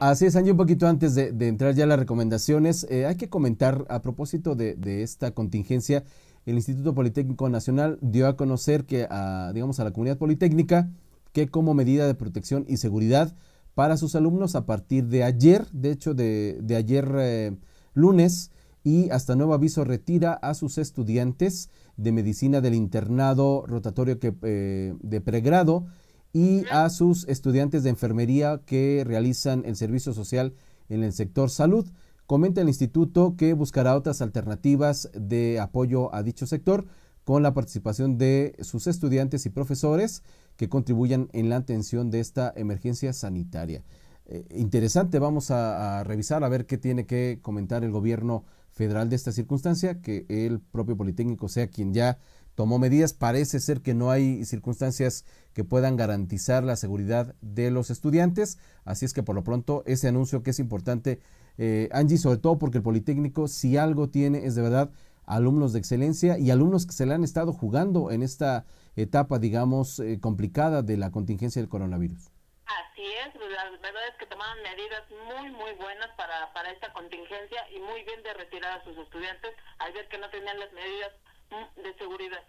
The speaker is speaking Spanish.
Así es, Angie, un poquito antes de, entrar ya a las recomendaciones, eh, hay que comentar a propósito de, esta contingencia, el Instituto Politécnico Nacional dio a conocer que, a, digamos, a la comunidad politécnica que como medida de protección y seguridad para sus alumnos a partir de ayer, de hecho de, ayer eh, lunes, y hasta nuevo aviso retira a sus estudiantes de medicina del internado rotatorio que, eh, de pregrado y a sus estudiantes de enfermería que realizan el servicio social en el sector salud. Comenta el instituto que buscará otras alternativas de apoyo a dicho sector con la participación de sus estudiantes y profesores que contribuyan en la atención de esta emergencia sanitaria. Eh, interesante, vamos a, a, revisar a ver qué tiene que comentar el gobierno federal de esta circunstancia, que el propio Politécnico sea quien ya tomó medidas. Parece ser que no hay circunstancias que puedan garantizar la seguridad de los estudiantes. Así es que por lo pronto ese anuncio que es importante, eh, Angie, sobre todo porque el Politécnico si algo tiene es de verdad alumnos de excelencia y alumnos que se le han estado jugando en esta etapa, digamos, eh, complicada de la contingencia del coronavirus. Así es, la verdad es que tomaron medidas muy, muy buenas para, para esta contingencia y muy bien de retirar a sus estudiantes al ver que no tenían las medidas de seguridad.